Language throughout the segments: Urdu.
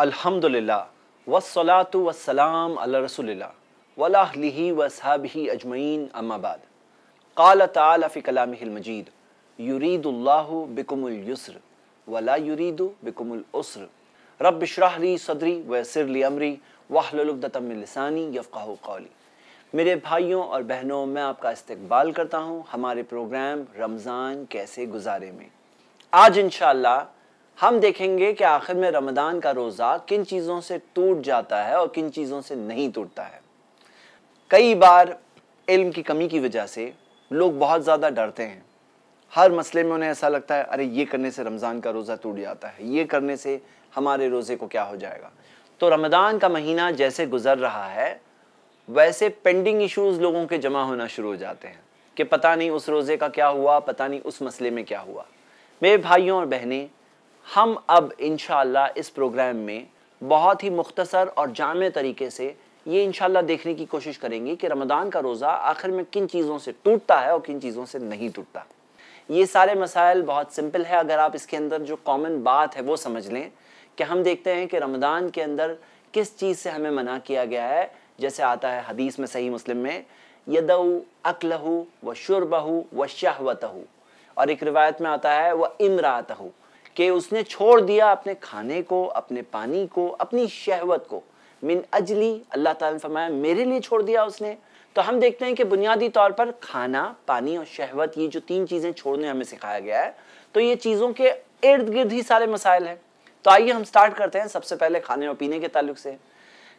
الحمد للہ والسلام سلاۃ وسلام رسول اللہ ولا و اجمعین اما بعد قال فی کلامہ المجید یرید اللہ بکم اليسر ولا یرید بکم العسر رب لی صدری امری سرلی عمری من لسانی یفقاہ قولی میرے بھائیوں اور بہنوں میں آپ کا استقبال کرتا ہوں ہمارے پروگرام رمضان کیسے گزارے میں آج انشاءاللہ اللہ ہم دیکھیں گے کہ آخر میں رمضان کا روزہ کن چیزوں سے ٹوٹ جاتا ہے اور کن چیزوں سے نہیں ٹوٹتا ہے کئی بار علم کی کمی کی وجہ سے لوگ بہت زیادہ ڈرتے ہیں ہر مسئلے میں انہیں ایسا لگتا ہے ارے یہ کرنے سے رمضان کا روزہ ٹوٹ جاتا ہے یہ کرنے سے ہمارے روزے کو کیا ہو جائے گا تو رمضان کا مہینہ جیسے گزر رہا ہے ویسے پینڈنگ ایشوز لوگوں کے جمع ہونا شروع ہو جاتے ہیں کہ پتہ نہیں اس روزے کا کیا ہوا پتہ نہیں اس مسئلے میں کیا ہوا میرے بھائیوں اور بہنیں ہم اب انشاءاللہ اس پروگرام میں بہت ہی مختصر اور جامع طریقے سے یہ انشاءاللہ دیکھنے کی کوشش کریں گے کہ رمضان کا روزہ آخر میں کن چیزوں سے ٹوٹتا ہے اور کن چیزوں سے نہیں ٹوٹتا یہ سارے مسائل بہت سمپل ہے اگر آپ اس کے اندر جو کامن بات ہے وہ سمجھ لیں کہ ہم دیکھتے ہیں کہ رمضان کے اندر کس چیز سے ہمیں منع کیا گیا ہے جیسے آتا ہے حدیث میں صحیح مسلم میں یدو اکلہو و شربہ اور ایک روایت میں آتا ہے وہ کہ اس نے چھوڑ دیا اپنے کھانے کو اپنے پانی کو اپنی شہوت کو من اجلی اللہ تعالیٰ نے فرمایا میرے لیے ہم دیکھتے ہیں کہ بنیادی طور پر کھانا پانی اور شہوت یہ جو تین چیزیں چھوڑنے ہمیں سکھایا گیا ہے تو یہ چیزوں کے ارد گرد ہی سارے مسائل ہیں تو آئیے ہم سٹارٹ کرتے ہیں سب سے پہلے کھانے اور پینے کے تعلق سے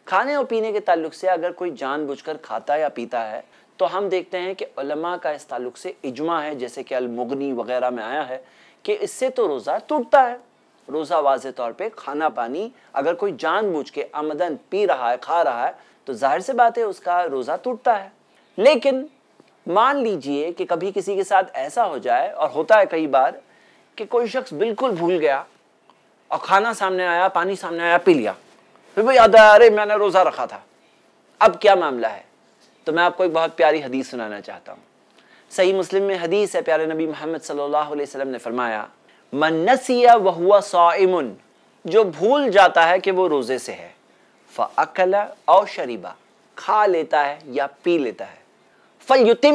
کھانے اور پینے کے تعلق سے اگر کوئی جان بوجھ کر کھاتا یا پیتا ہے تو ہم دیکھتے ہیں کہ علماء کا اس تعلق سے اجماع ہے جیسے کہ المغنی وغیرہ میں آیا ہے کہ اس سے تو روزہ ٹوٹتا ہے روزہ واضح طور پہ کھانا پانی اگر کوئی جان بوجھ کے آمدن پی رہا ہے کھا رہا ہے تو ظاہر سے بات ہے اس کا روزہ ٹوٹتا ہے لیکن مان لیجئے کہ کبھی کسی کے ساتھ ایسا ہو جائے اور ہوتا ہے کئی بار کہ کوئی شخص بالکل بھول گیا اور کھانا سامنے آیا پانی سامنے آیا پی لیا پھر وہ یاد آیا ارے میں نے روزہ رکھا تھا اب کیا معاملہ ہے تو میں آپ کو ایک بہت پیاری حدیث سنانا چاہتا ہوں صحیح مسلم میں حدیث ہے پیارے نبی محمد صلی اللہ علیہ وسلم نے فرمایا من جو بھول جاتا ہے کہ وہ روزے سے ہے فلابا کھا لیتا ہے یا پی لیتا ہے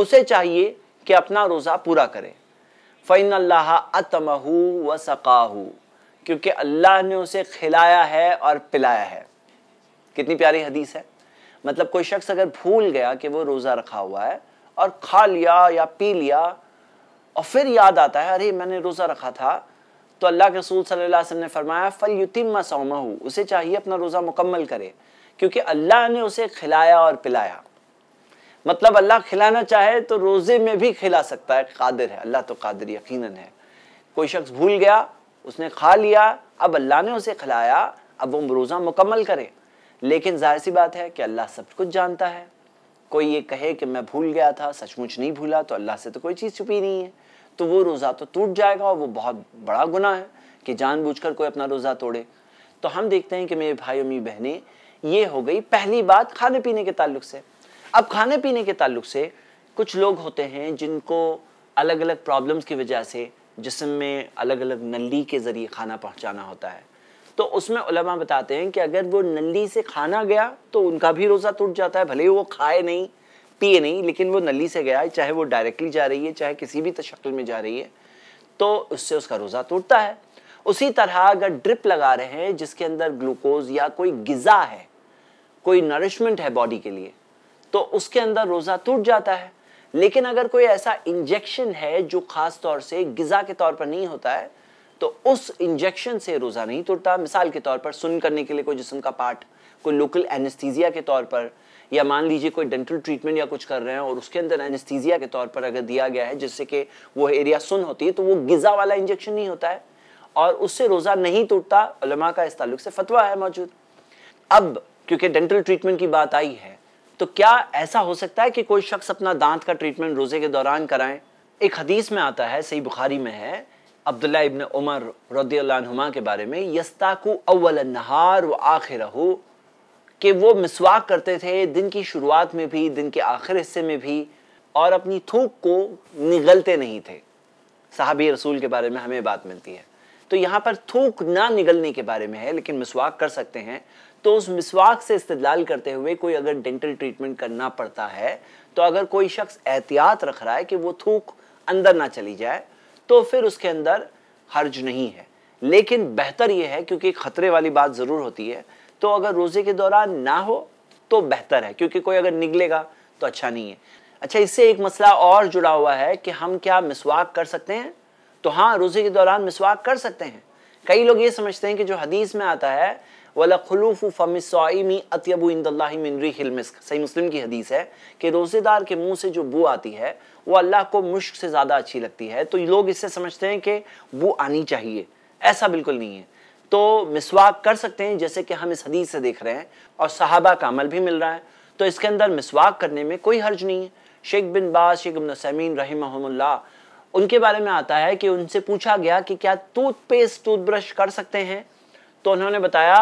اسے چاہیے کہ اپنا روزہ پورا کرے فعن اللہ اتمہ ثقاح کیونکہ اللہ نے اسے کھلایا ہے اور پلایا ہے کتنی پیاری حدیث ہے مطلب کوئی شخص اگر بھول گیا کہ وہ روزہ رکھا ہوا ہے اور کھا لیا یا پی لیا اور پھر یاد آتا ہے ارے میں نے روزہ رکھا تھا تو اللہ کے رسول صلی اللہ علیہ وسلم نے فرمایا فل سَوْمَهُ سوما اسے چاہیے اپنا روزہ مکمل کرے کیونکہ اللہ نے اسے کھلایا اور پلایا مطلب اللہ کھلانا چاہے تو روزے میں بھی کھلا سکتا ہے قادر ہے اللہ تو قادر یقیناً کوئی شخص بھول گیا اس نے کھا لیا اب اللہ نے اسے کھلایا اب وہ روزہ مکمل کرے لیکن ظاہر سی بات ہے کہ اللہ سب کچھ جانتا ہے کوئی یہ کہے کہ میں بھول گیا تھا سچ مچ نہیں بھولا تو اللہ سے تو کوئی چیز چھپی نہیں ہے تو وہ روزہ تو ٹوٹ جائے گا اور وہ بہت بڑا گناہ ہے کہ جان بوجھ کر کوئی اپنا روزہ توڑے تو ہم دیکھتے ہیں کہ میرے بھائی اور میری بہنیں یہ ہو گئی پہلی بات کھانے پینے کے تعلق سے اب کھانے پینے کے تعلق سے کچھ لوگ ہوتے ہیں جن کو الگ الگ پرابلمس کی وجہ سے جسم میں الگ الگ نلی کے ذریعے کھانا پہنچانا ہوتا ہے تو اس میں علماء بتاتے ہیں کہ اگر وہ نلی سے کھانا گیا تو ان کا بھی روزہ ٹوٹ جاتا ہے بھلے وہ کھائے نہیں پیے نہیں لیکن وہ نلی سے گیا چاہے وہ ڈائریکٹلی جا رہی ہے چاہے کسی بھی تشکل میں جا رہی ہے تو اس سے اس کا روزہ ٹوٹتا ہے اسی طرح اگر ڈرپ لگا رہے ہیں جس کے اندر گلوکوز یا کوئی غذا ہے کوئی نرشمنٹ ہے باڈی کے لیے تو اس کے اندر روزہ ٹوٹ جاتا ہے لیکن اگر کوئی ایسا انجیکشن ہے جو خاص طور سے غذا کے طور پر نہیں ہوتا ہے تو اس انجیکشن سے روزہ نہیں ٹوٹتا مثال کے طور پر سن کرنے کے لیے کوئی جسم کا پارٹ کوئی لوکل اینستیزیا کے طور پر یا مان لیجئے کوئی ڈینٹل ٹریٹمنٹ یا کچھ کر رہے ہیں اور اس کے اندر اینستیزیا کے طور پر اگر دیا گیا ہے جس سے کہ وہ ایریا سن ہوتی ہے تو وہ غذا والا انجیکشن نہیں ہوتا ہے اور اس سے روزہ نہیں ٹوٹتا علماء کا اس تعلق سے فتوہ ہے موجود اب کیونکہ ڈینٹل ٹریٹمنٹ کی بات آئی ہے تو کیا ایسا ہو سکتا ہے کہ کوئی شخص اپنا دانت کا ٹریٹمنٹ روزے کے دوران کرائیں ایک حدیث میں آتا ہے صحیح بخاری میں ہے عبداللہ ابن عمر رضی اللہ عنہما کے بارے میں یستاکو اول النہار و آخرہو کہ وہ مسواک کرتے تھے دن کی شروعات میں بھی دن کے آخر حصے میں بھی اور اپنی تھوک کو نگلتے نہیں تھے صحابی رسول کے بارے میں ہمیں بات ملتی ہے تو یہاں پر تھوک نہ نگلنے کے بارے میں ہے لیکن مسواک کر سکتے ہیں تو اس مسواک سے استدلال کرتے ہوئے کوئی اگر ڈینٹل ٹریٹمنٹ کرنا پڑتا ہے تو اگر کوئی شخص احتیاط رکھ رہا ہے کہ وہ تھوک اندر نہ چلی جائے تو پھر اس کے اندر حرج نہیں ہے لیکن بہتر یہ ہے کیونکہ خطرے والی بات ضرور ہوتی ہے تو اگر روزے کے دوران نہ ہو تو بہتر ہے کیونکہ کوئی اگر نگلے گا تو اچھا نہیں ہے اچھا اس سے ایک مسئلہ اور جڑا ہوا ہے کہ ہم کیا مسواک کر سکتے ہیں تو ہاں روزے کے دوران مسواک کر سکتے ہیں کئی لوگ یہ سمجھتے ہیں کہ جو حدیث میں آتا ہے کہ روزے دار کے منہ سے جو بو آتی ہے وہ اللہ کو مشق سے زیادہ اچھی لگتی ہے تو لوگ اس سے سمجھتے ہیں کہ وہ آنی چاہیے ایسا بالکل نہیں ہے تو مسواک کر سکتے ہیں جیسے کہ ہم اس حدیث سے دیکھ رہے ہیں اور صحابہ کا عمل بھی مل رہا ہے تو اس کے اندر مسواک کرنے میں کوئی حرج نہیں ہے شیخ بن باز شیخ سیمین رحمہ اللہ ان کے بارے میں آتا ہے کہ ان سے پوچھا گیا کہ کیا ٹوتھ پیسٹ برش کر سکتے ہیں تو انہوں نے بتایا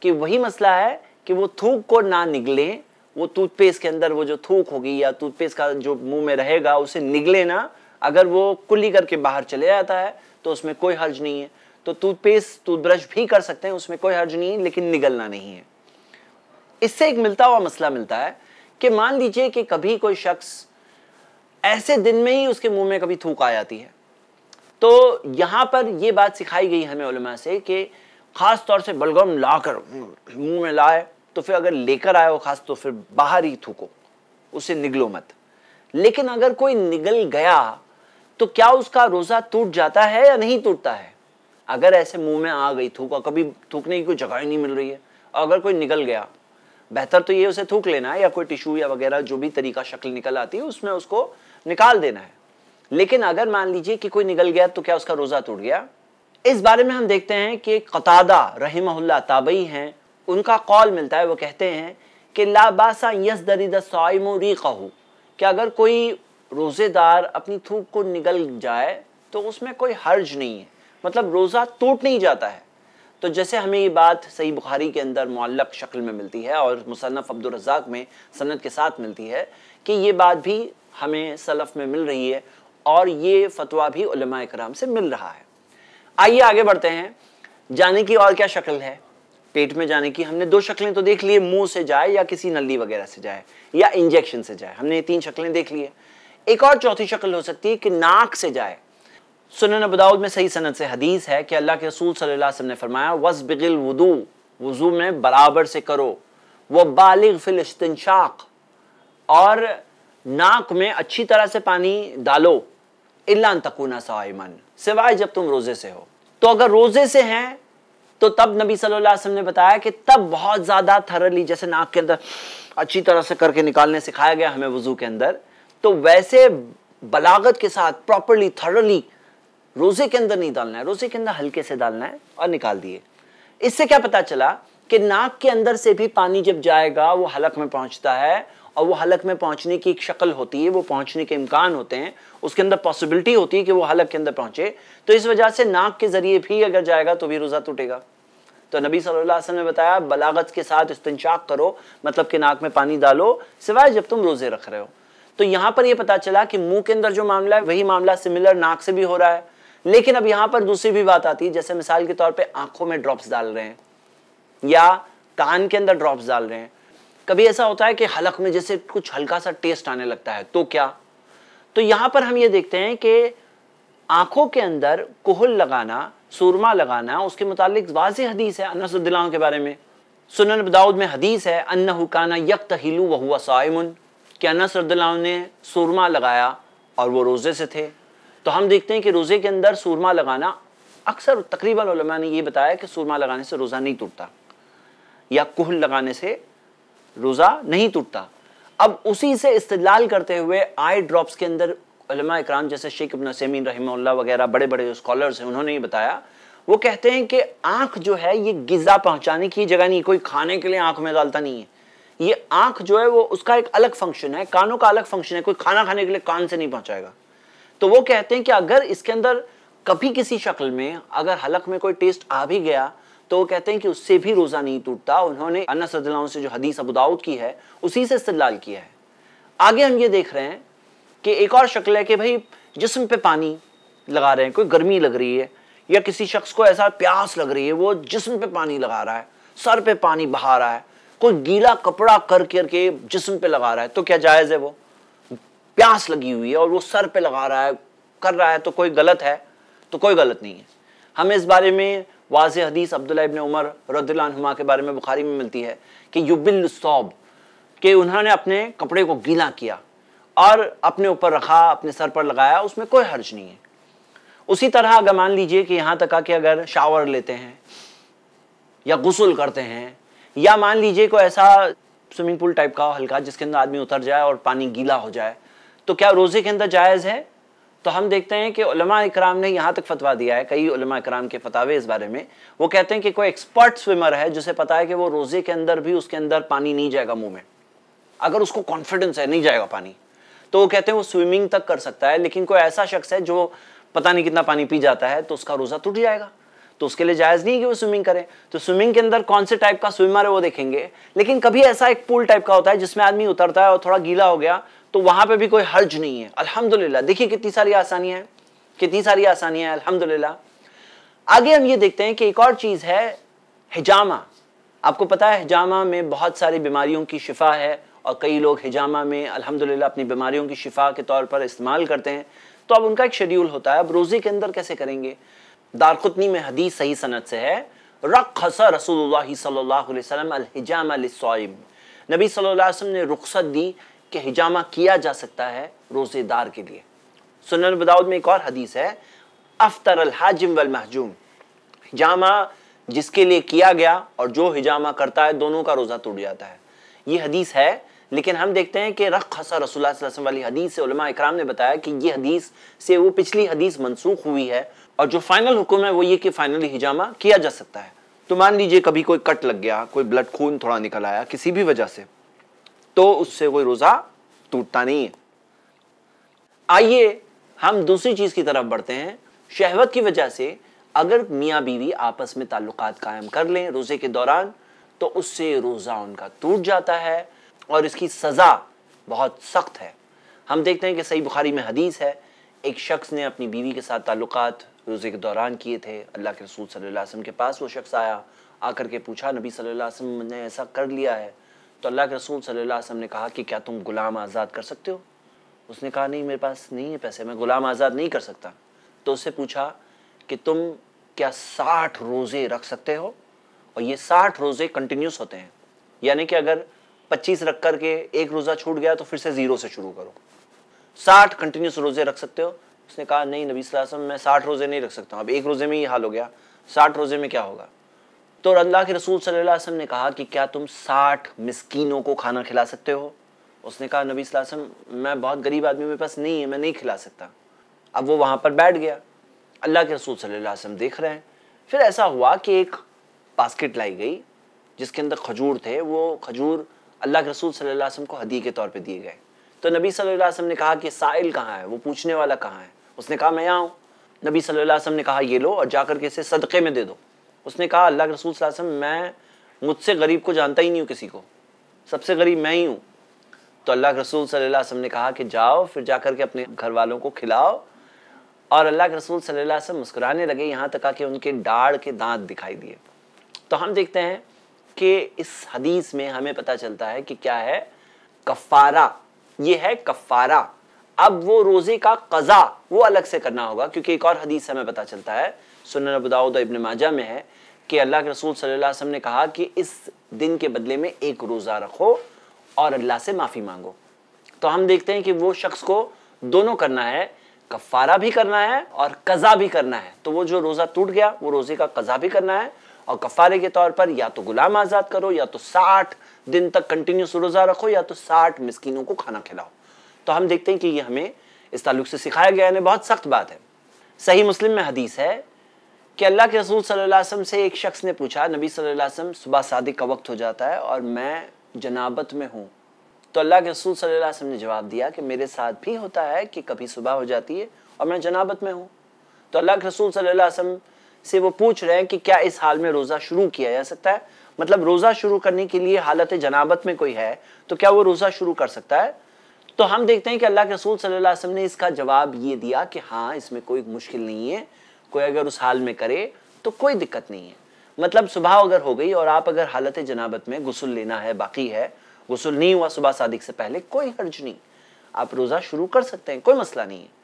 کہ وہی مسئلہ ہے کہ وہ تھوک کو نہ نگلیں وہ ٹوتھ پیسٹ کے اندر وہ جو تھوک ہوگی یا ٹوتھ پیسٹ کا جو منہ میں رہے گا اسے نگلے نا اگر وہ کلی کر کے باہر چلے جاتا ہے تو اس میں کوئی حرج نہیں ہے تو ٹوتھ پیسٹ ٹوتھ برش بھی کر سکتے ہیں اس میں کوئی حرج نہیں ہے لیکن نگلنا نہیں ہے اس سے ایک ملتا ہوا مسئلہ ملتا ہے کہ مان لیجیے کہ کبھی کوئی شخص ایسے دن میں ہی اس کے منہ میں کبھی تھوک آ جاتی ہے تو یہاں پر یہ بات سکھائی گئی ہمیں علماء سے کہ خاص طور سے بلغم لا کر منہ میں لائے تو پھر اگر لے کر آئے ہو خاص تو پھر باہر ہی تھوکو اسے نگلو مت لیکن اگر کوئی نگل گیا تو کیا اس کا روزہ ٹوٹ جاتا ہے یا نہیں ٹوٹتا ہے اگر ایسے منہ میں آ گئی تھوکا کبھی تھوکنے کی کوئی جگہ ہی نہیں مل رہی ہے اگر کوئی نگل گیا بہتر تو یہ اسے تھوک لینا ہے یا کوئی ٹیشو یا وغیرہ جو بھی طریقہ شکل نکل آتی ہے اس میں اس کو نکال دینا ہے لیکن اگر مان لیجئے کہ کوئی نگل گیا تو کیا اس کا روزہ ٹوٹ گیا اس بارے میں ہم دیکھتے ہیں کہ قطادہ رحمہ اللہ تابعی ہیں ان کا قول ملتا ہے وہ کہتے ہیں کہ لا یس دری سائم سی کہ اگر کوئی روزے دار اپنی تھوک کو نگل جائے تو اس میں کوئی حرج نہیں ہے مطلب روزہ ٹوٹ نہیں جاتا ہے تو جیسے ہمیں یہ بات صحیح بخاری کے اندر معلق شکل میں ملتی ہے اور مصنف عبدالرزاق میں سنت کے ساتھ ملتی ہے کہ یہ بات بھی ہمیں سلف میں مل رہی ہے اور یہ فتویٰ بھی علماء اکرام سے مل رہا ہے آئیے آگے بڑھتے ہیں جانے کی اور کیا شکل ہے پیٹ میں جانے کی ہم نے دو شکلیں تو دیکھ لیے منہ سے جائے یا کسی نلی وغیرہ سے جائے یا انجیکشن سے جائے ہم نے تین شکلیں دیکھ لیے ایک اور چوتھی شکل ہو سکتی ہے کہ ناک سے جائے سنن ابوداؤد میں صحیح سند سے حدیث ہے کہ اللہ کے رسول صلی اللہ علیہ وسلم نے فرمایا وز بغل ودو وضو میں برابر سے کرو وہ بالغ فل استنشاق اور ناک میں اچھی طرح سے پانی ڈالو اللہ تکونا سوائے سوائے جب تم روزے سے ہو تو اگر روزے سے ہیں تو تب نبی صلی اللہ علیہ وسلم نے بتایا کہ تب بہت زیادہ تھرلی جیسے ناک کے اندر اچھی طرح سے کر کے نکالنے سکھایا گیا ہمیں وضو کے اندر تو ویسے بلاغت کے ساتھ پراپرلی تھرلی روزے کے اندر نہیں ڈالنا ہے روزے کے اندر ہلکے سے ڈالنا ہے اور نکال دیئے اس سے کیا پتا چلا کہ ناک کے اندر سے بھی پانی جب جائے گا وہ حلق میں پہنچتا ہے اور وہ حلق میں پہنچنے کی ایک شکل ہوتی ہے وہ پہنچنے کے امکان ہوتے ہیں اس کے اندر possibility ہوتی ہے کہ وہ حلق کے اندر پہنچے تو اس وجہ سے ناک کے ذریعے بھی اگر جائے گا تو بھی روزہ ٹوٹے گا تو نبی صلی اللہ علیہ وسلم نے بتایا بلاغت کے ساتھ استنشاق کرو مطلب کہ ناک میں پانی ڈالو سوائے جب تم روزے رکھ رہے ہو تو یہاں پر یہ پتا چلا کہ منہ کے اندر جو معاملہ ہے وہی معاملہ سملر ناک سے بھی ہو رہا ہے لیکن اب یہاں پر دوسری بھی بات آتی ہے جیسے مثال کے طور پہ آنکھوں میں ڈراپس ڈال رہے ہیں یا کان کے اندر ڈراپس ڈال رہے ہیں کبھی ایسا ہوتا ہے کہ حلق میں جیسے کچھ ہلکا سا ٹیسٹ آنے لگتا ہے تو کیا تو یہاں پر ہم یہ دیکھتے ہیں کہ آنکھوں کے اندر کوہل لگانا سورما لگانا اس کے متعلق واضح حدیث ہے انہ سردلان کے بارے میں سنن ابداود میں حدیث ہے انہو کانا یک تحیلو وہوا سائمن کہ انہ سردلان نے سورما لگایا اور وہ روزے سے تھے تو ہم دیکھتے ہیں کہ روزے کے اندر سورما لگانا اکثر تقریبا علماء نے یہ بتایا کہ سورما لگانے سے روزہ نہیں ٹوٹتا یا کوہل لگانے سے روزہ نہیں ٹوٹتا اب اسی سے استدلال کرتے ہوئے آئی ڈروپس کے اندر علماء اکرام جیسے شیخ ابن رحمہ اللہ وغیرہ بڑے بڑے سکولرز ہیں انہوں نے یہ بتایا وہ کہتے ہیں کہ آنکھ جو ہے یہ غذا پہنچانے کی جگہ نہیں کوئی کھانے کے لیے آنکھ میں ڈالتا نہیں ہے یہ آنکھ جو ہے وہ اس کا ایک الگ فنکشن ہے کانوں کا الگ فنکشن ہے کوئی کھانا کھانے کے لیے کان سے نہیں پہنچائے گا تو وہ کہتے ہیں کہ اگر اس کے اندر کبھی کسی شکل میں اگر حلق میں کوئی ٹیسٹ آ بھی گیا تو وہ کہتے ہیں کہ اس سے بھی روزہ نہیں ٹوٹتا انہوں نے سے جو حدیث ابوداؤد کی ہے اسی سے استدلال کیا ہے آگے ہم یہ دیکھ رہے ہیں کہ ایک اور شکل ہے کہ بھئی جسم پہ پانی لگا رہے ہیں کوئی گرمی لگ رہی ہے یا کسی شخص کو ایسا پیاس لگ رہی ہے وہ جسم پہ پانی لگا رہا ہے سر پہ پانی بہا رہا ہے کوئی گیلا کپڑا کر کر کے جسم پہ لگا رہا ہے تو کیا جائز ہے وہ پیاس لگی ہوئی ہے اور وہ سر پہ لگا رہا ہے کر رہا ہے تو کوئی غلط ہے تو کوئی غلط نہیں ہے ہمیں اس بارے میں واضح حدیث عبداللہ ابن عمر رضی اللہ عنہ کے بارے میں بخاری میں ملتی ہے کہ یبل صوب کہ انہوں نے اپنے کپڑے کو گیلا کیا اور اپنے اوپر رکھا اپنے سر پر لگایا اس میں کوئی حرج نہیں ہے اسی طرح اگر مان لیجئے کہ یہاں تک آ اگر شاور لیتے ہیں یا غسل کرتے ہیں یا مان لیجئے کوئی ایسا سوئمنگ پول ٹائپ کا ہلکا جس کے اندر آدمی اتر جائے اور پانی گیلا ہو جائے تو کیا روزے کے اندر جائز ہے تو ہم دیکھتے ہیں کہ علماء اکرام نے یہاں تک فتوا دیا ہے کئی علماء اکرام کے فتوے اس بارے میں وہ کہتے ہیں کہ کوئی ایکسپرٹ سوئمر ہے جسے پتا ہے کہ وہ روزے کے اندر بھی اس کے اندر پانی نہیں جائے گا منہ میں اگر اس کو کانفیڈنس ہے نہیں جائے گا پانی تو وہ کہتے ہیں وہ تک کر سکتا ہے لیکن کوئی ایسا شخص ہے جو پتہ نہیں کتنا پانی پی جاتا ہے تو اس کا روزہ ٹوٹ جائے گا تو اس کے لیے جائز نہیں کہ وہ کرے تو کے اندر کون سے ٹائپ کا ہے وہ دیکھیں گے لیکن کبھی ایسا ایک پول ٹائپ کا ہوتا ہے ہے جس میں آدمی اترتا اور تھوڑا گیلا ہو گیا تو وہاں پہ بھی کوئی حرج نہیں ہے الحمد للہ دیکھیے کتنی ساری آسانیاں ہیں کتنی ساری آسانیاں الحمد للہ آگے ہم یہ دیکھتے ہیں کہ ایک اور چیز ہے ہجامہ آپ کو پتا ہے ہجامہ میں بہت ساری بیماریوں کی شفا ہے اور کئی لوگ ہجامہ میں الحمدللہ اپنی بیماریوں کی شفا کے طور پر استعمال کرتے ہیں تو اب ان کا ایک شیڈیول ہوتا ہے اب روزے کے اندر کیسے کریں گے میں حدیث صحیح سے ہے رقص رسول اللہ اللہ اللہ صلی صلی علیہ علیہ وسلم وسلم نبی نے رخصت دی کہ ہجامہ کیا جا سکتا ہے روزے دار کے لیے سنن بداود میں ایک اور حدیث ہے افطر الحاجم والمحجوم ہجامہ جس کے لیے کیا گیا اور جو ہجامہ کرتا ہے دونوں کا روزہ ٹوٹ جاتا ہے یہ حدیث ہے لیکن ہم دیکھتے ہیں کہ رخ خسا رسول اللہ صلی اللہ علیہ وسلم والی حدیث سے علماء اکرام نے بتایا کہ یہ حدیث سے وہ پچھلی حدیث منسوخ ہوئی ہے اور جو فائنل حکم ہے وہ یہ کہ فائنلی ہجامہ کیا جا سکتا ہے تو مان لیجئے کبھی کوئی کٹ لگ گیا کوئی بلڈ خون تھوڑا نکل آیا کسی بھی وجہ سے تو اس سے کوئی روزہ ٹوٹتا نہیں ہے آئیے ہم دوسری چیز کی طرف بڑھتے ہیں شہوت کی وجہ سے اگر میاں بیوی آپس میں تعلقات قائم کر لیں روزے کے دوران تو اس سے روزہ ان کا ٹوٹ جاتا ہے اور اس کی سزا بہت سخت ہے ہم دیکھتے ہیں کہ صحیح بخاری میں حدیث ہے ایک شخص نے اپنی بیوی کے ساتھ تعلقات روزے کے دوران کیے تھے اللہ کے رسول صلی اللہ علیہ وسلم کے پاس وہ شخص آیا آ کر کے پوچھا نبی صلی اللہ علیہ وسلم نے ایسا کر لیا ہے تو اللہ کے رسول صلی اللہ علیہ وسلم نے کہا کہ کیا تم غلام آزاد کر سکتے ہو اس نے کہا نہیں میرے پاس نہیں ہے پیسے میں غلام آزاد نہیں کر سکتا تو اس سے پوچھا کہ تم کیا ساٹھ روزے رکھ سکتے ہو اور یہ ساٹھ روزے کنٹینیوس ہوتے ہیں یعنی کہ اگر پچیس رکھ کر کے ایک روزہ چھوٹ گیا تو پھر سے زیرو سے شروع کرو ساٹھ کنٹینیوس روزے رکھ سکتے ہو اس نے کہا نہیں نہیں نبی صلی اللہ علیہ وسلم میں میں ساٹھ روزے روزے رکھ سکتا ہوں اب ایک یہ حال ہو گیا ساٹھ روزے میں کیا ہوگا تو اللہ کے رسول صلی اللہ علیہ وسلم نے کہا کہ کیا تم ساٹھ مسکینوں کو کھانا کھلا سکتے ہو اس نے کہا نبی صلی اللہ علیہ وسلم میں بہت غریب آدمی میرے پاس نہیں ہے میں نہیں کھلا سکتا اب وہ وہاں پر بیٹھ گیا اللہ کے رسول صلی اللہ علیہ وسلم دیکھ رہے ہیں پھر ایسا ہوا کہ ایک باسکٹ لائی گئی جس کے اندر کھجور تھے وہ کھجور اللہ کے رسول صلی اللہ علیہ وسلم کو حدیع کے طور پہ دیے گئے تو نبی صلی اللہ علیہ وسلم نے کہا کہ سائل کہاں ہے وہ پوچھنے والا کہاں ہے اس نے کہا میں آؤں نبی صلی اللہ علیہ وسلم نے کہا یہ لو اور جا کر کے اسے صدقے میں دے دو اس نے کہا اللہ کے رسول صلی اللہ علیہ وسلم میں مجھ سے غریب کو جانتا ہی نہیں ہوں کسی کو سب سے غریب میں ہی ہوں تو اللہ کے رسول صلی اللہ علیہ وسلم نے کہا کہ جاؤ پھر جا کر کے اپنے گھر والوں کو کھلاؤ اور اللہ کے رسول صلی اللہ علیہ وسلم مسکرانے لگے یہاں تک کہ ان کے ڈاڑ کے دانت دکھائی دیے تو ہم دیکھتے ہیں کہ اس حدیث میں ہمیں پتا چلتا ہے کہ کیا ہے کفارہ یہ ہے کفارہ اب وہ روزے کا قضا وہ الگ سے کرنا ہوگا کیونکہ ایک اور حدیث ہمیں پتا چلتا ہے سنن ابن ماجہ میں ہے کہ اللہ کے رسول صلی اللہ علیہ وسلم نے کہا کہ اس دن کے بدلے میں ایک روزہ رکھو اور اللہ سے معافی مانگو تو ہم دیکھتے ہیں کہ وہ شخص کو دونوں کرنا ہے کفارہ بھی کرنا ہے اور قضا بھی کرنا ہے تو وہ جو روزہ ٹوٹ گیا وہ روزے کا قضا بھی کرنا ہے اور کفارے کے طور پر یا تو غلام آزاد کرو یا تو ساٹھ دن تک کنٹینیوس روزہ رکھو یا تو ساٹھ مسکینوں کو کھانا کھلاؤ تو ہم دیکھتے ہیں کہ یہ ہمیں اس تعلق سے سکھایا گیا ہے یعنی بہت سخت بات صحیح مسلم میں حدیث ہے کہ اللہ کے رسول صلی اللہ علیہ وسلم سے ایک شخص نے پوچھا نبی صلی اللہ علیہ وسلم صبح صادق کا وقت ہو جاتا ہے اور میں جنابت میں ہوں تو اللہ کے رسول صلی اللہ علیہ وسلم نے جواب دیا کہ میرے ساتھ بھی ہوتا ہے کہ کبھی صبح ہو جاتی ہے اور میں جنابت میں ہوں تو اللہ کے رسول صلی اللہ علیہ وسلم سے وہ پوچھ رہے ہیں کہ کیا اس حال میں روزہ شروع کیا جا سکتا ہے مطلب روزہ شروع کرنے کے لیے حالت جنابت میں کوئی ہے تو کیا وہ روزہ شروع کر سکتا ہے تو ہم دیکھتے ہیں کہ اللہ کے رسول صلی اللہ علیہ وسلم نے اس کا جواب یہ دیا کہ ہاں اس میں کوئی مشکل نہیں ہے کوئی اگر اس حال میں کرے تو کوئی دقت نہیں ہے مطلب صبح اگر ہو گئی اور آپ اگر حالت جنابت میں غسل لینا ہے باقی ہے غسل نہیں ہوا صبح صادق سے پہلے کوئی حرج نہیں آپ روزہ شروع کر سکتے ہیں کوئی مسئلہ نہیں ہے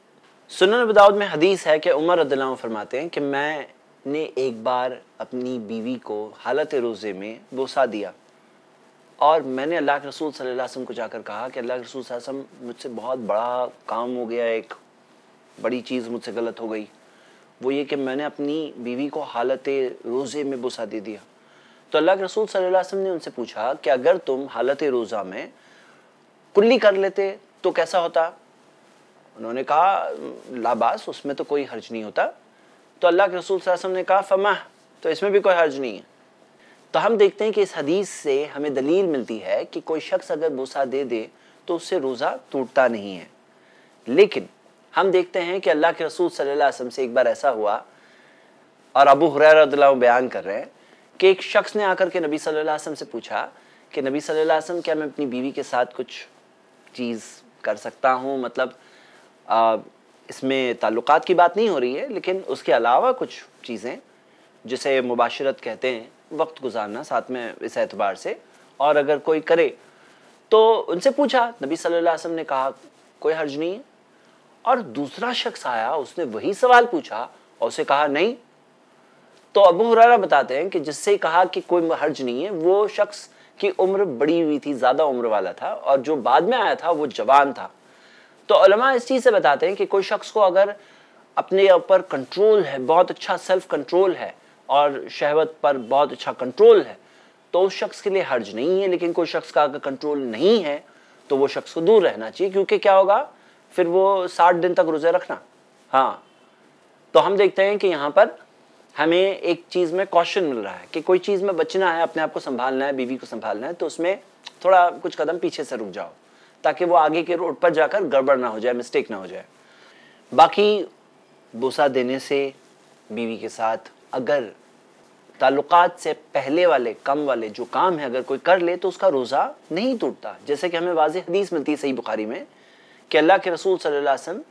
سنن بداؤد میں حدیث ہے کہ عمر رضی اللہ عنہ فرماتے ہیں کہ میں نے ایک بار اپنی بیوی کو حالت روزے میں بوسا دیا اور میں نے اللہ کے رسول صلی اللہ علیہ وسلم کو جا کر کہا کہ اللہ کے رسول صلی اللہ علیہ وسلم مجھ سے بہت بڑا کام ہو گیا ایک بڑی چیز مجھ سے غلط ہو گئی وہ یہ کہ میں نے اپنی بیوی کو حالت روزے میں بوسا دے دیا تو اللہ کے رسول صلی اللہ علیہ وسلم نے ان سے پوچھا کہ اگر تم حالت روزہ میں کلی کر لیتے تو کیسا ہوتا انہوں نے کہا لاباس اس میں تو کوئی حرج نہیں ہوتا تو اللہ کے رسول صلی اللہ علیہ وسلم نے کہا فمہ تو اس میں بھی کوئی حرج نہیں ہے تو ہم دیکھتے ہیں کہ اس حدیث سے ہمیں دلیل ملتی ہے کہ کوئی شخص اگر بوسا دے دے تو اس سے روزہ ٹوٹتا نہیں ہے لیکن ہم دیکھتے ہیں کہ اللہ کے رسول صلی اللہ علیہ وسلم سے ایک بار ایسا ہوا اور ابو حریر اللہ عنہ بیان کر رہے ہیں کہ ایک شخص نے آ کر کے نبی صلی اللہ علیہ وسلم سے پوچھا کہ نبی صلی اللہ علیہ وسلم کیا میں اپنی بیوی کے ساتھ کچھ چیز کر سکتا ہوں مطلب اس میں تعلقات کی بات نہیں ہو رہی ہے لیکن اس کے علاوہ کچھ چیزیں جسے مباشرت کہتے ہیں وقت گزارنا ساتھ میں اس اعتبار سے اور اگر کوئی کرے تو ان سے پوچھا نبی صلی اللہ علیہ وسلم نے کہا کوئی حرج نہیں ہے اور دوسرا شخص آیا اس نے وہی سوال پوچھا اور اسے کہا نہیں تو ابو حرارہ بتاتے ہیں کہ جس سے کہا کہ کوئی حرج نہیں ہے وہ شخص کی عمر بڑی ہوئی تھی زیادہ عمر والا تھا اور جو بعد میں آیا تھا وہ جوان تھا تو علماء اس چیز سے بتاتے ہیں کہ کوئی شخص کو اگر اپنے اوپر کنٹرول ہے بہت اچھا سیلف کنٹرول ہے اور شہوت پر بہت اچھا کنٹرول ہے تو اس شخص کے لیے حرج نہیں ہے لیکن کوئی شخص کا اگر کنٹرول نہیں ہے تو وہ شخص کو دور رہنا چاہیے کیونکہ کیا ہوگا پھر وہ ساٹھ دن تک روزے رکھنا ہاں تو ہم دیکھتے ہیں کہ یہاں پر ہمیں ایک چیز میں کوشن مل رہا ہے کہ کوئی چیز میں بچنا ہے اپنے آپ کو سنبھالنا ہے بیوی کو سنبھالنا ہے تو اس میں تھوڑا کچھ قدم پیچھے سے رک جاؤ تاکہ وہ آگے کے روڈ پر جا کر گڑبڑ نہ ہو جائے مسٹیک نہ ہو جائے باقی بوسہ دینے سے بیوی کے ساتھ اگر تعلقات سے پہلے والے کم والے جو کام ہے اگر کوئی کر لے تو اس کا روزہ نہیں ٹوٹتا جیسے کہ ہمیں واضح حدیث ملتی ہے صحیح بخاری میں کہ اللہ کے رسول صلی اللہ علیہ وسلم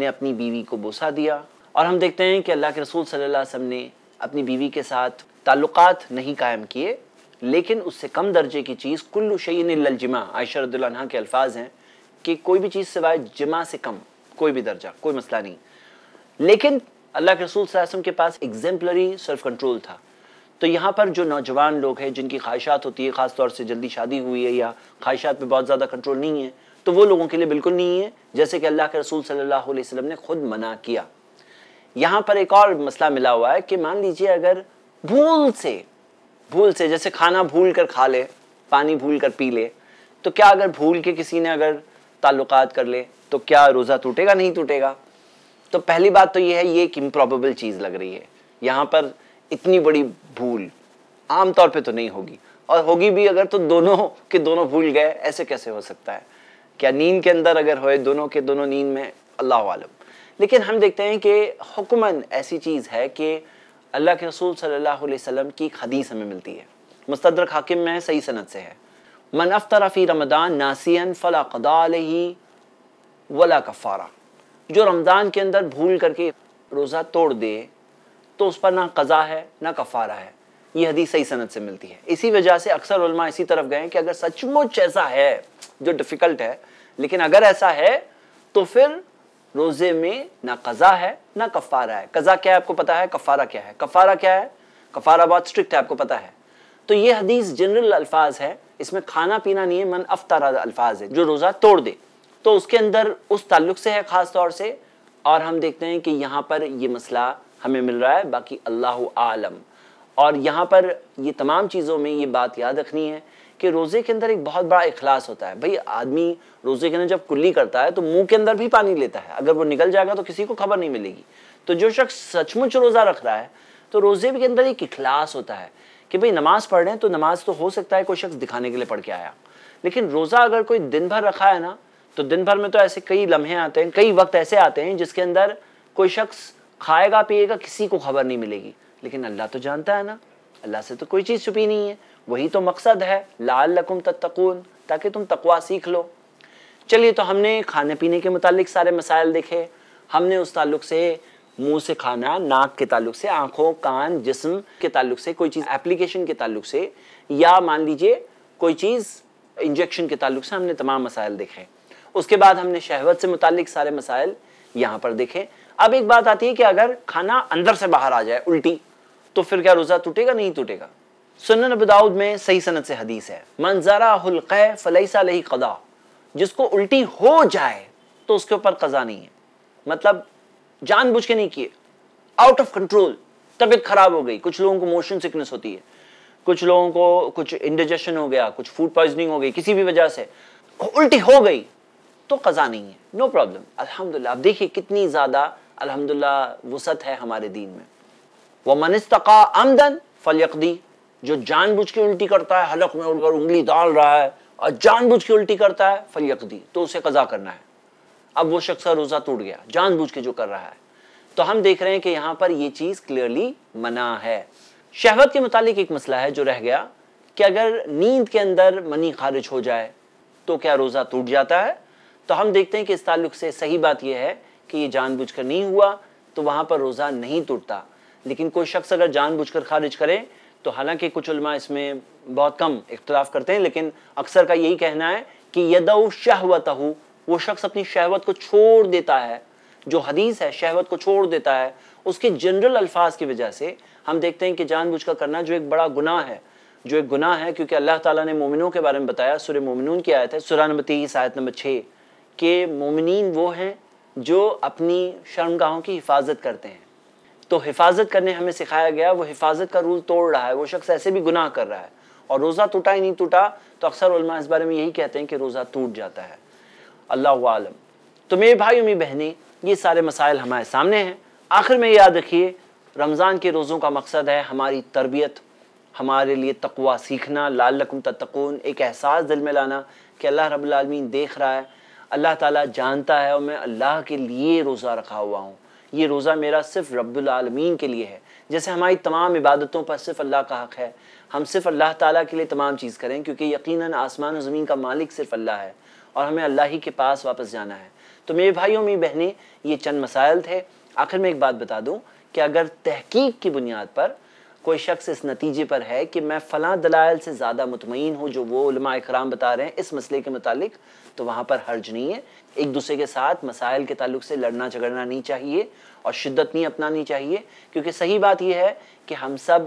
نے اپنی بیوی کو بوسہ دیا اور ہم دیکھتے ہیں کہ اللہ کے رسول صلی اللہ علیہ وسلم نے اپنی بیوی کے ساتھ تعلقات نہیں قائم کیے لیکن اس سے کم درجے کی چیز کل الجمع عائشہ رضی اللہ عنہ کے الفاظ ہیں کہ کوئی بھی چیز سوائے جمع سے کم کوئی بھی درجہ کوئی مسئلہ نہیں لیکن اللہ کے رسول صلی اللہ علیہ وسلم کے پاس کنٹرول تھا تو یہاں پر جو نوجوان لوگ ہیں جن کی خواہشات ہوتی ہے خاص طور سے جلدی شادی ہوئی ہے یا خواہشات پہ بہت زیادہ کنٹرول نہیں ہے تو وہ لوگوں کے لیے بالکل نہیں ہے جیسے کہ اللہ کے رسول صلی اللہ علیہ وسلم نے خود منع کیا یہاں پر ایک اور مسئلہ ملا ہوا ہے کہ مان لیجئے اگر بھول سے بھول سے جیسے کھانا بھول کر کھا لے پانی بھول کر پی لے تو کیا اگر بھول کے کسی نے اگر تعلقات کر لے تو کیا روزہ ٹوٹے گا نہیں ٹوٹے گا تو پہلی بات تو یہ ہے یہ ایک امپروبیبل چیز لگ رہی ہے یہاں پر اتنی بڑی بھول عام طور پہ تو نہیں ہوگی اور ہوگی بھی اگر تو دونوں کے دونوں بھول گئے ایسے کیسے ہو سکتا ہے کیا نیند کے اندر اگر ہوئے دونوں کے دونوں نیند میں اللہ عالم لیکن ہم دیکھتے ہیں کہ حکمن ایسی چیز ہے کہ اللہ کے رسول صلی اللہ علیہ وسلم کی ایک حدیث ہمیں ملتی ہے مستدرک حاکم میں صحیح صنعت سے ہے من فی رمضان رمضان فلا علیہ ولا جو کے اندر بھول کر کے روزہ توڑ دے تو اس پر نہ قضا ہے نہ کفارہ ہے یہ حدیث صحیح صنعت سے ملتی ہے اسی وجہ سے اکثر علماء اسی طرف گئے کہ اگر سچ مچ ایسا ہے جو ڈفیکلٹ ہے لیکن اگر ایسا ہے تو پھر روزے میں نہ قضا ہے نہ کفارہ ہے قضا کیا ہے آپ کو پتا ہے کفارہ کیا ہے کفارہ کیا ہے کفارہ بہت سٹرکٹ ہے آپ کو پتا ہے تو یہ حدیث جنرل الفاظ ہے اس میں کھانا پینا نہیں ہے من افطارہ الفاظ ہے جو روزہ توڑ دے تو اس کے اندر اس تعلق سے ہے خاص طور سے اور ہم دیکھتے ہیں کہ یہاں پر یہ مسئلہ ہمیں مل رہا ہے باقی اللہ عالم اور یہاں پر یہ تمام چیزوں میں یہ بات یاد رکھنی ہے کہ روزے کے اندر ایک بہت بڑا اخلاص ہوتا ہے بھائی آدمی روزے کے اندر جب کلی کرتا ہے تو منہ کے اندر بھی پانی لیتا ہے اگر وہ نکل جائے گا تو کسی کو خبر نہیں ملے گی تو جو شخص سچ مچ روزہ رکھ رہا ہے تو روزے کے اندر ایک اخلاص ہوتا ہے کہ بھائی نماز پڑھ رہے ہیں تو نماز تو ہو سکتا ہے کوئی شخص دکھانے کے لیے پڑھ کے آیا لیکن روزہ اگر کوئی دن بھر رکھا ہے نا تو دن بھر میں تو ایسے کئی لمحے آتے ہیں کئی وقت ایسے آتے ہیں جس کے اندر کوئی شخص کھائے گا پیئے گا کسی کو خبر نہیں ملے گی لیکن اللہ تو جانتا ہے نا اللہ سے تو کوئی چیز چھپی نہیں ہے وہی تو مقصد ہے لعلکم تتقون تاکہ تم تقوی سیکھ لو چلیے تو ہم نے کھانے پینے کے متعلق سارے مسائل دیکھے ہم نے اس تعلق سے منہ سے کھانا ناک کے تعلق سے آنکھوں کان جسم کے تعلق سے کوئی چیز اپلیکیشن کے تعلق سے یا مان لیجئے کوئی چیز انجیکشن کے تعلق سے ہم نے تمام مسائل دیکھے اس کے بعد ہم نے شہوت سے متعلق سارے مسائل یہاں پر دیکھے اب ایک بات آتی ہے کہ اگر کھانا اندر سے باہر آ جائے الٹی تو پھر کیا روزہ ٹوٹے گا نہیں ٹوٹے گا سنن نباود میں صحیح سنت سے حدیث ہے منظرہ حلقہ فلیسا لہی قضا جس کو الٹی ہو جائے تو اس کے اوپر قضا نہیں ہے مطلب جان بوجھ کے نہیں کیے آؤٹ آف کنٹرول طبیعت خراب ہو گئی کچھ لوگوں کو موشن سکنس ہوتی ہے کچھ لوگوں کو کچھ انڈیجیشن ہو گیا کچھ فوڈ پوائزنگ ہو گئی کسی بھی وجہ سے الٹی ہو گئی تو قضا نہیں ہے نو پرابلم الحمدللہ آپ اب دیکھیے کتنی زیادہ الحمدللہ للہ وسط ہے ہمارے دین میں وہ منستقا آمدن فلیقدی جو جان بوجھ کے الٹی کرتا ہے حلق میں اڑ کر انگلی ڈال رہا ہے اور جان بوجھ کے الٹی کرتا ہے فلیق دی تو اسے قضا کرنا ہے اب وہ شخص روزہ ٹوٹ گیا جان بوجھ کے جو کر رہا ہے تو ہم دیکھ رہے ہیں کہ یہاں پر یہ چیز کلیئرلی منع ہے شہوت کے متعلق ایک مسئلہ ہے جو رہ گیا کہ اگر نیند کے اندر منی خارج ہو جائے تو کیا روزہ ٹوٹ جاتا ہے تو ہم دیکھتے ہیں کہ اس تعلق سے صحیح بات یہ ہے کہ یہ جان بوجھ کر نہیں ہوا تو وہاں پر روزہ نہیں ٹوٹتا لیکن کوئی شخص اگر جان بوجھ کر خارج کرے تو حالانکہ کچھ علماء اس میں بہت کم اختلاف کرتے ہیں لیکن اکثر کا یہی کہنا ہے کہ یدو شہوتہو وہ شخص اپنی شہوت کو چھوڑ دیتا ہے جو حدیث ہے شہوت کو چھوڑ دیتا ہے اس کے جنرل الفاظ کی وجہ سے ہم دیکھتے ہیں کہ جان بوجھ کرنا جو ایک بڑا گناہ ہے جو ایک گناہ ہے کیونکہ اللہ تعالیٰ نے مومنوں کے بارے میں بتایا سورہ مومنون کی آیت ہے سورہ نمبر تیس آیت نمبر چھ کہ مومنین وہ ہیں جو اپنی شرمگاہوں کی حفاظت کرتے ہیں تو حفاظت کرنے ہمیں سکھایا گیا وہ حفاظت کا رول توڑ رہا ہے وہ شخص ایسے بھی گناہ کر رہا ہے اور روزہ ٹوٹا ہی نہیں ٹوٹا تو اکثر علماء اس بارے میں یہی کہتے ہیں کہ روزہ ٹوٹ جاتا ہے اللہ عالم تو میرے بھائی بہنیں یہ سارے مسائل ہمارے سامنے ہیں آخر میں یاد رکھیے رمضان کے روزوں کا مقصد ہے ہماری تربیت ہمارے لیے تقوا سیکھنا لال لکم تتقون ایک احساس دل میں لانا کہ اللہ رب العالمین دیکھ رہا ہے اللہ تعالیٰ جانتا ہے اور میں اللہ کے لیے روزہ رکھا ہوا ہوں یہ روزہ میرا صرف رب العالمین کے لیے ہے جیسے ہماری تمام عبادتوں پر صرف اللہ کا حق ہے ہم صرف اللہ تعالیٰ کے لیے تمام چیز کریں کیونکہ یقیناً آسمان و زمین کا مالک صرف اللہ ہے اور ہمیں اللہ ہی کے پاس واپس جانا ہے تو میرے بھائیوں میری بہنیں یہ چند مسائل تھے آخر میں ایک بات بتا دوں کہ اگر تحقیق کی بنیاد پر کوئی شخص اس نتیجے پر ہے کہ میں فلاں دلائل سے زیادہ مطمئن ہوں جو وہ علماء اکرام بتا رہے ہیں اس مسئلے کے متعلق تو وہاں پر حرج نہیں ہے ایک دوسرے کے ساتھ مسائل کے تعلق سے لڑنا جھگڑنا نہیں چاہیے اور شدت نہیں اپنانی چاہیے کیونکہ صحیح بات یہ ہے کہ ہم سب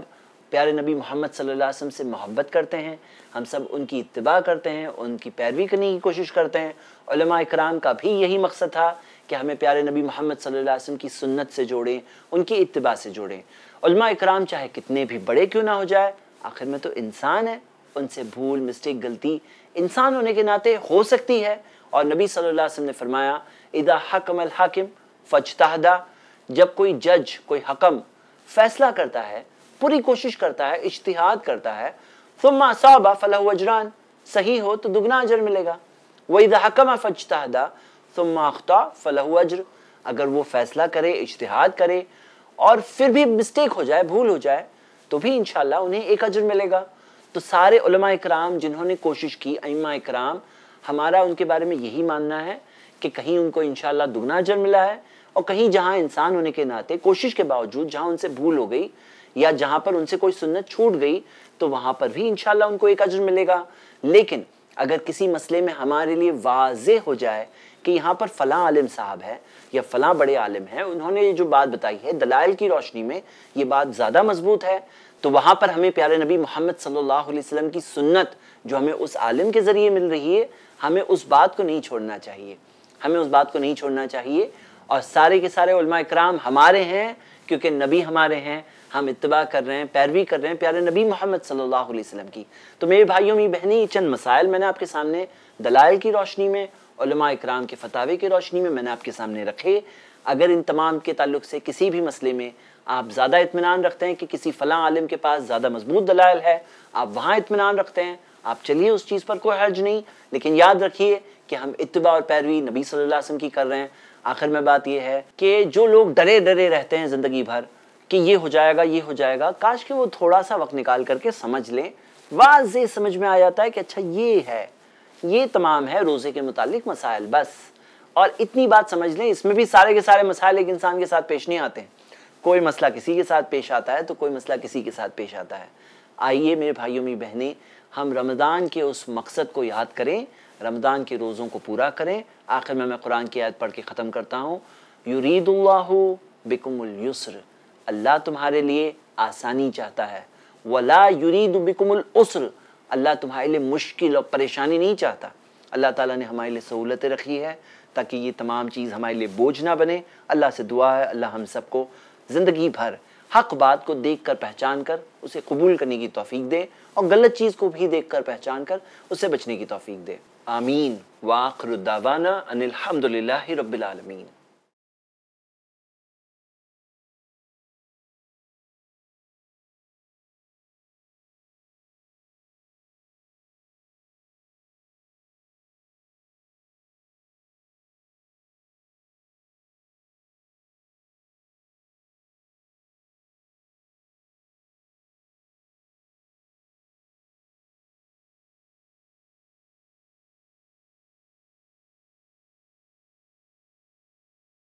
پیارے نبی محمد صلی اللہ علیہ وسلم سے محبت کرتے ہیں ہم سب ان کی اتباع کرتے ہیں ان کی پیروی کرنے کی کوشش کرتے ہیں علماء اکرام کا بھی یہی مقصد تھا کہ ہمیں پیارے نبی محمد صلی اللہ علیہ وسلم کی سنت سے جوڑیں ان کی اتباع سے جوڑیں علماء اکرام چاہے کتنے بھی بڑے کیوں نہ ہو جائے آخر میں تو انسان ہے ان سے بھول مسٹیک غلطی انسان ہونے کے ناطے ہو سکتی ہے اور نبی صلی اللہ علیہ وسلم نے فرمایا ادا حکم الْحَاكِمْ فج جب کوئی جج کوئی حکم فیصلہ کرتا ہے پوری کوشش کرتا ہے اجتحاد کرتا ہے ثُمَّا صَعْبَ فلاح عَجْرَان صحیح ہو تو دگنا اجر ملے گا وہ ادا حکم ثُمَّا فما فَلَهُ فلاح اگر وہ فیصلہ کرے اجتحاد کرے اور پھر بھی مسٹیک ہو جائے بھول ہو جائے تو بھی انشاءاللہ انہیں ایک اجر ملے گا تو سارے علماء اکرام جنہوں نے کوشش کی ائمہ اکرام ہمارا ان کے بارے میں یہی ماننا ہے کہ کہیں ان کو انشاءاللہ دگنا اجر ملا ہے اور کہیں جہاں انسان ہونے کے ناطے کوشش کے باوجود جہاں ان سے بھول ہو گئی یا جہاں پر ان سے کوئی سنت چھوٹ گئی تو وہاں پر بھی انشاءاللہ ان کو ایک اجر ملے گا لیکن اگر کسی مسئلے میں ہمارے لیے واضح ہو جائے کہ یہاں پر فلاں عالم صاحب ہے یا فلاں بڑے عالم ہے انہوں نے یہ جو بات بتائی ہے دلائل کی روشنی میں یہ بات زیادہ مضبوط ہے تو وہاں پر ہمیں پیارے نبی محمد صلی اللہ علیہ وسلم کی سنت جو ہمیں اس عالم کے ذریعے مل رہی ہے ہمیں اس بات کو نہیں چھوڑنا چاہیے ہمیں اس بات کو نہیں چھوڑنا چاہیے اور سارے کے سارے علماء اکرام ہمارے ہیں کیونکہ نبی ہمارے ہیں ہم اتباع کر رہے ہیں پیروی کر رہے ہیں پیارے نبی محمد صلی اللہ علیہ وسلم کی تو میرے بھائیوں میں بہنیں یہ چند مسائل میں نے آپ کے سامنے دلائل کی روشنی میں علماء اکرام کے فتاوے کی روشنی میں میں نے آپ کے سامنے رکھے اگر ان تمام کے تعلق سے کسی بھی مسئلے میں آپ زیادہ اطمینان رکھتے ہیں کہ کسی فلاں عالم کے پاس زیادہ مضبوط دلائل ہے آپ وہاں اطمینان رکھتے ہیں آپ چلیے اس چیز پر کوئی حرج نہیں لیکن یاد رکھیے کہ ہم اتباع اور پیروی نبی صلی اللہ علیہ وسلم کی کر رہے ہیں آخر میں بات یہ ہے کہ جو لوگ ڈرے ڈرے رہتے ہیں زندگی بھر کہ یہ ہو جائے گا یہ ہو جائے گا کاش کہ وہ تھوڑا سا وقت نکال کر کے سمجھ لیں واضح سمجھ میں آ جاتا ہے کہ اچھا یہ ہے یہ تمام ہے روزے کے متعلق مسائل بس اور اتنی بات سمجھ لیں اس میں بھی سارے کے سارے مسائل ایک انسان کے ساتھ پیش نہیں آتے ہیں کوئی مسئلہ کسی کے ساتھ پیش آتا ہے تو کوئی مسئلہ کسی کے ساتھ پیش آتا ہے آئیے میرے بھائیوں میں بہنیں ہم رمضان کے اس مقصد کو یاد کریں رمضان کے روزوں کو پورا کریں آخر میں میں قرآن کی آیت پڑھ کے ختم کرتا ہوں یرید اللہ بکم السر اللہ تمہارے لیے آسانی چاہتا ہے ولا يُرِيدُ بکم الْأُسْرِ اللہ تمہارے لیے مشکل اور پریشانی نہیں چاہتا اللہ تعالیٰ نے ہمارے لیے سہولتیں رکھی ہے تاکہ یہ تمام چیز ہمارے لیے نہ بنے اللہ سے دعا ہے اللہ ہم سب کو زندگی بھر حق بات کو دیکھ کر پہچان کر اسے قبول کرنے کی توفیق دے اور غلط چیز کو بھی دیکھ کر پہچان کر اسے بچنے کی توفیق دے آمین واخر الدعوانا ان الحمد للہ رب العالمین